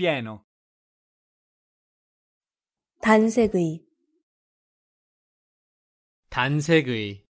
pieno 단색의 단색의